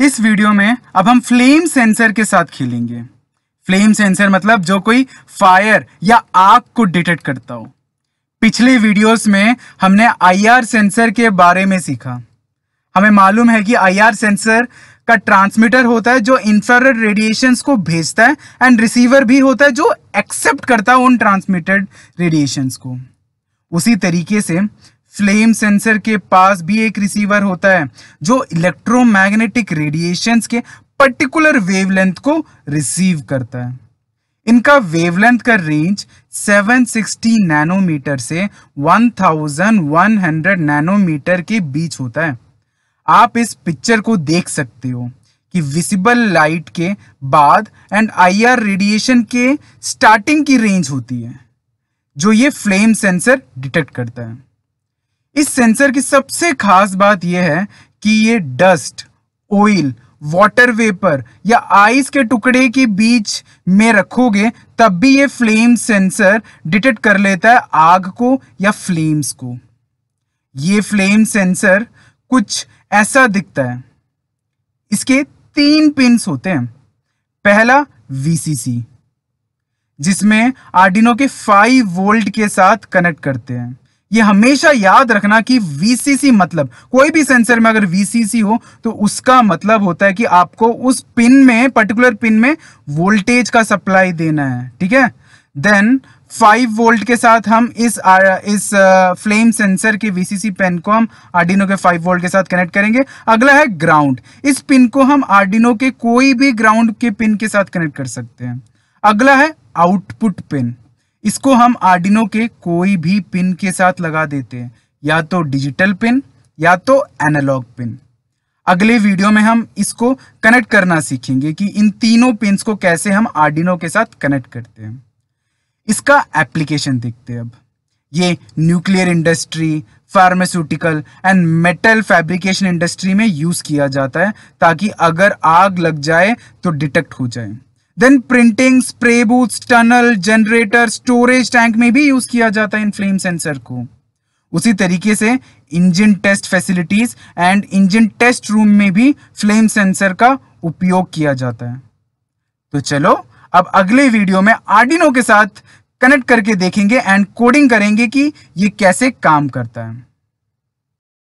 इस वीडियो में अब हम फ्लेम सेंसर के साथ खेलेंगे फ्लेम सेंसर मतलब जो कोई फायर या आग को डिटेक्ट करता हो पिछले वीडियोस में हमने आईआर सेंसर के बारे में सीखा हमें मालूम है कि आईआर सेंसर का ट्रांसमीटर होता है जो इंफ्रारेड रेडिएशंस को भेजता है एंड रिसीवर भी होता है जो एक्सेप्ट करता है उन ट्रांसमिटेड रेडिएशंस को उसी तरीके से फ्लेम सेंसर के पास भी एक रिसीवर होता है जो इलेक्ट्रोमैग्नेटिक रेडिएशंस के पर्टिकुलर वेवलेंथ को रिसीव करता है इनका वेवलेंथ का रेंज 760 नैनोमीटर से 1100 नैनोमीटर के बीच होता है आप इस पिक्चर को देख सकते हो कि विजिबल लाइट के बाद एंड आईआर रेडिएशन के स्टार्टिंग की रेंज होती है जो ये फ्लेम सेंसर डिटेक्ट करता है इस सेंसर की सबसे खास बात यह है कि ये डस्ट ऑयल वाटर वेपर या आइस के टुकड़े के बीच में रखोगे तब भी ये फ्लेम सेंसर डिटेक्ट कर लेता है आग को या फ्लेम्स को ये फ्लेम सेंसर कुछ ऐसा दिखता है इसके तीन पिंस होते हैं पहला वीसीसी जिसमें आर्डिनो के 5 वोल्ट के साथ कनेक्ट करते हैं ये हमेशा याद रखना कि वीसीसी मतलब कोई भी सेंसर में अगर वीसीसी हो तो उसका मतलब होता है कि आपको उस पिन में पर्टिकुलर पिन में वोल्टेज का सप्लाई देना है ठीक है देन 5 वोल्ट के साथ हम इस आ, इस फ्लेम सेंसर के वीसीसी पेन को हम आर्डिनो के 5 वोल्ट के साथ कनेक्ट करेंगे अगला है ग्राउंड इस पिन को हम आर्डिनो के कोई भी ग्राउंड के पिन के साथ कनेक्ट कर सकते हैं अगला है आउटपुट पिन इसको हम आर्डिनो के कोई भी पिन के साथ लगा देते हैं या तो डिजिटल पिन या तो एनालॉग पिन अगले वीडियो में हम इसको कनेक्ट करना सीखेंगे कि इन तीनों पिन को कैसे हम आर्डिनो के साथ कनेक्ट करते हैं इसका एप्लीकेशन देखते हैं अब ये nuclear industry pharmaceutical and metal fabrication industry में यूज़ किया जाता है ताकि अगर आग लग जाए तो डिटेक्ट हो जाए then printing spray booth tunnel generator storage tank में भी यूज किया जाता है इन फ्लेम सेंसर को उसी तरीके से engine test facilities and engine test room में भी फ्लेम सेंसर का उपयोग किया जाता है तो चलो अब अगले वीडियो में आर्डिनो के साथ कनेक्ट करके देखेंगे एंड कोडिंग करेंगे कि ये कैसे काम करता है